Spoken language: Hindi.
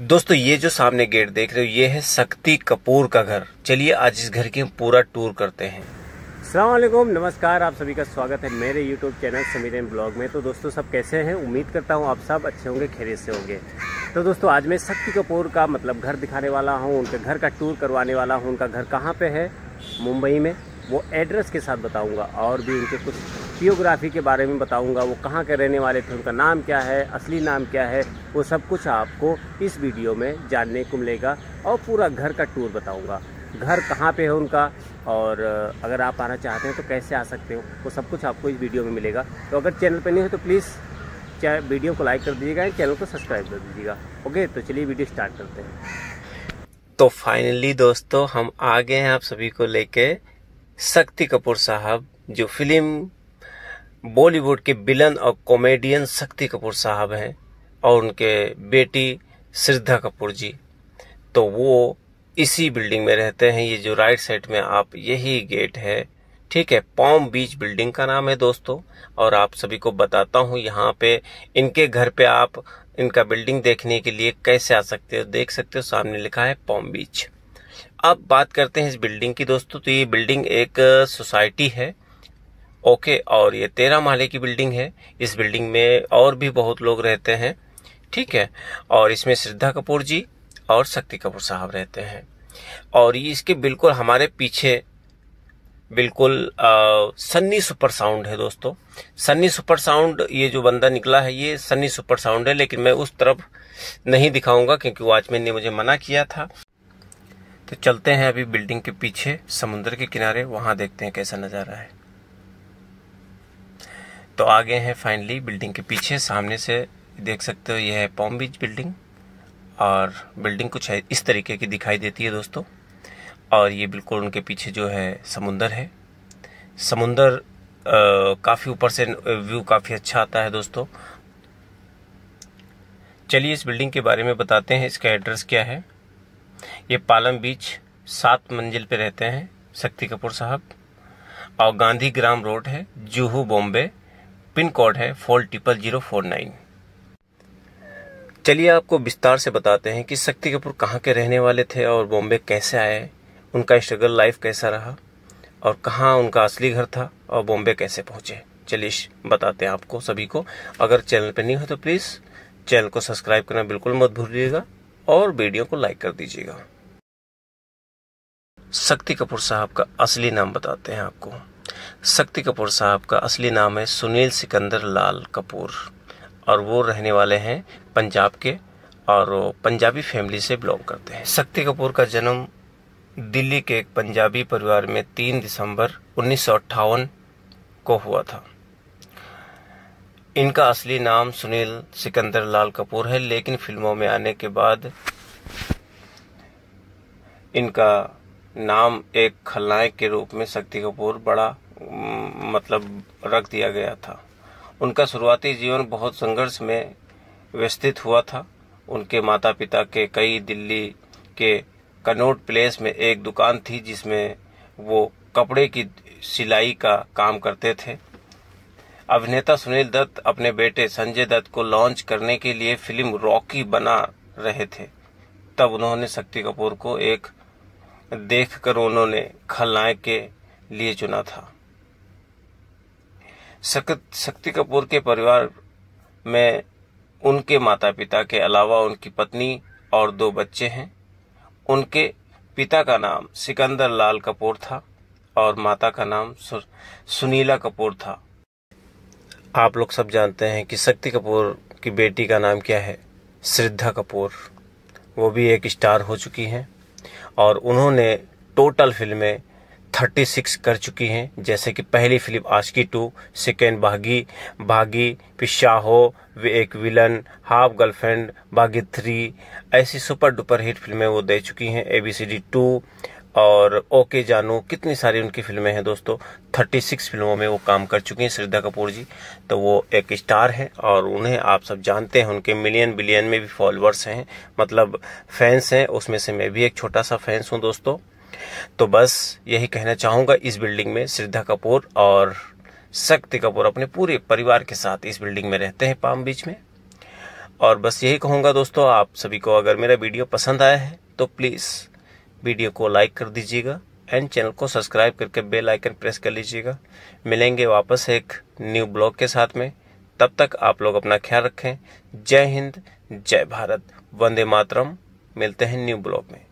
दोस्तों ये जो सामने गेट देख रहे हो ये है शक्ति कपूर का घर चलिए आज इस घर की पूरा टूर करते हैं अलैक्म नमस्कार आप सभी का स्वागत है मेरे यूट्यूब चैनल समीर ब्लॉग में तो दोस्तों सब कैसे हैं उम्मीद करता हूँ आप सब अच्छे होंगे खेरे से होंगे तो दोस्तों आज मैं शक्ति कपूर का मतलब घर दिखाने वाला हूँ उनके घर का टूर करवाने वाला हूँ उनका घर कहाँ पर है मुंबई में वो एड्रेस के साथ बताऊँगा और भी उनके कुछ जियोग्राफी के बारे में बताऊंगा वो कहाँ के रहने वाले थे उनका नाम क्या है असली नाम क्या है वो सब कुछ आपको इस वीडियो में जानने को मिलेगा और पूरा घर का टूर बताऊँगा घर कहाँ पे है उनका और अगर आप आना चाहते हैं तो कैसे आ सकते हो वो सब कुछ आपको इस वीडियो में मिलेगा तो अगर चैनल पर नहीं हो तो प्लीज़ वीडियो को लाइक कर दीजिएगा या चैनल को सब्सक्राइब कर दीजिएगा ओके तो चलिए वीडियो स्टार्ट करते हैं तो फाइनली दोस्तों हम आ गए हैं आप सभी को लेके शक्ति कपूर साहब जो फिल्म बॉलीवुड के विलन और कॉमेडियन शक्ति कपूर साहब हैं और उनके बेटी श्रद्धा कपूर जी तो वो इसी बिल्डिंग में रहते हैं ये जो राइट साइड में आप यही गेट है ठीक है पॉम बीच बिल्डिंग का नाम है दोस्तों और आप सभी को बताता हूँ यहाँ पे इनके घर पे आप इनका बिल्डिंग देखने के लिए कैसे आ सकते हो देख सकते हो सामने लिखा है पॉम बीच अब बात करते हैं इस बिल्डिंग की दोस्तों तो ये बिल्डिंग एक सोसाइटी है ओके और ये तेरह माले की बिल्डिंग है इस बिल्डिंग में और भी बहुत लोग रहते हैं ठीक है और इसमें श्रद्धा कपूर जी और शक्ति कपूर साहब रहते हैं और ये इसके बिल्कुल हमारे पीछे बिल्कुल आ, सन्नी सुपर साउंड है दोस्तों सन्नी सुपर साउंड ये जो बंदा निकला है ये सन्नी सुपर साउंड है लेकिन मैं उस तरफ नहीं दिखाऊंगा क्योंकि वॉचमैन ने मुझे मना किया था तो चलते हैं अभी बिल्डिंग के पीछे समुन्द्र के किनारे वहां देखते हैं कैसा नज़ारा है तो आ गए हैं फाइनली बिल्डिंग के पीछे सामने से देख सकते हो यह है पॉम बीच बिल्डिंग और बिल्डिंग कुछ है इस तरीके की दिखाई देती है दोस्तों और ये बिल्कुल उनके पीछे जो है समुंदर है समुंदर काफ़ी ऊपर से व्यू काफ़ी अच्छा आता है दोस्तों चलिए इस बिल्डिंग के बारे में बताते हैं इसका एड्रेस क्या है ये पालम बीच सात मंजिल पे रहते हैं शक्ति कपूर साहब और गांधी ग्राम रोड है जूहू बॉम्बे पिन कोड है four triple zero four nine चलिए आपको विस्तार से बताते हैं कि शक्ति कपूर कहाँ के रहने वाले थे और बॉम्बे कैसे आए उनका स्ट्रगल लाइफ कैसा रहा और कहाँ उनका असली घर था और बॉम्बे कैसे पहुंचे चलिए बताते हैं आपको सभी को अगर चैनल पर नहीं हो तो प्लीज़ चैनल को सब्सक्राइब करना बिल्कुल मत भूलिएगा और वीडियो को लाइक कर दीजिएगा शक्ति कपूर साहब का असली नाम बताते हैं आपको शक्ति कपूर साहब का असली नाम है सुनील सिकंदर लाल कपूर और वो रहने वाले हैं पंजाब के और वो पंजाबी फैमिली से बिलोंग करते हैं शक्ति कपूर का जन्म दिल्ली के एक पंजाबी परिवार में 3 दिसंबर उन्नीस को हुआ था इनका असली नाम सुनील सिकंदर लाल कपूर है लेकिन फिल्मों में आने के बाद इनका नाम एक खलनायक के रूप में शक्ति कपूर बड़ा मतलब रख दिया गया था उनका शुरुआती जीवन बहुत संघर्ष में व्यस्तित हुआ था उनके माता पिता के कई दिल्ली के कनोट प्लेस में एक दुकान थी जिसमें वो कपड़े की सिलाई का काम करते थे अभिनेता सुनील दत्त अपने बेटे संजय दत्त को लॉन्च करने के लिए फिल्म रॉकी बना रहे थे तब उन्होंने शक्ति कपूर को एक देखकर उन्होंने खलनायक के लिए चुना था शक्ति कपूर के परिवार में उनके माता पिता के अलावा उनकी पत्नी और दो बच्चे हैं उनके पिता का नाम सिकंदर लाल कपूर था और माता का नाम सुनीला कपूर था आप लोग सब जानते हैं कि शक्ति कपूर की बेटी का नाम क्या है श्रद्धा कपूर वो भी एक स्टार हो चुकी हैं और उन्होंने टोटल फिल्में थर्टी सिक्स कर चुकी हैं जैसे कि पहली फिल्म की टू सेकेंड भागी भागी पिशा हो वे Ek villain half girlfriend Baaghi three ऐसी सुपर डुपर हिट फिल्में वो दे चुकी हैं A B C D two और ओके जानू कितनी सारी उनकी फिल्में हैं दोस्तों थर्टी सिक्स फिल्मों में वो काम कर चुकी हैं श्रद्धा कपूर जी तो वो एक स्टार हैं और उन्हें आप सब जानते हैं उनके मिलियन बिलियन में भी फॉलोअर्स हैं मतलब फैंस हैं उसमें से मैं भी एक छोटा सा फैंस हूँ दोस्तों तो बस यही कहना चाहूँगा इस बिल्डिंग में श्रद्धा कपूर और शक्ति कपूर अपने पूरे परिवार के साथ इस बिल्डिंग में रहते हैं पाम बीच में और बस यही कहूँगा दोस्तों आप सभी को अगर मेरा वीडियो पसंद आया है तो प्लीज़ वीडियो को लाइक कर दीजिएगा एंड चैनल को सब्सक्राइब करके बेल आइकन प्रेस कर लीजिएगा मिलेंगे वापस एक न्यू ब्लॉग के साथ में तब तक आप लोग अपना ख्याल रखें जय हिंद जय भारत वंदे मातरम मिलते हैं न्यू ब्लॉग में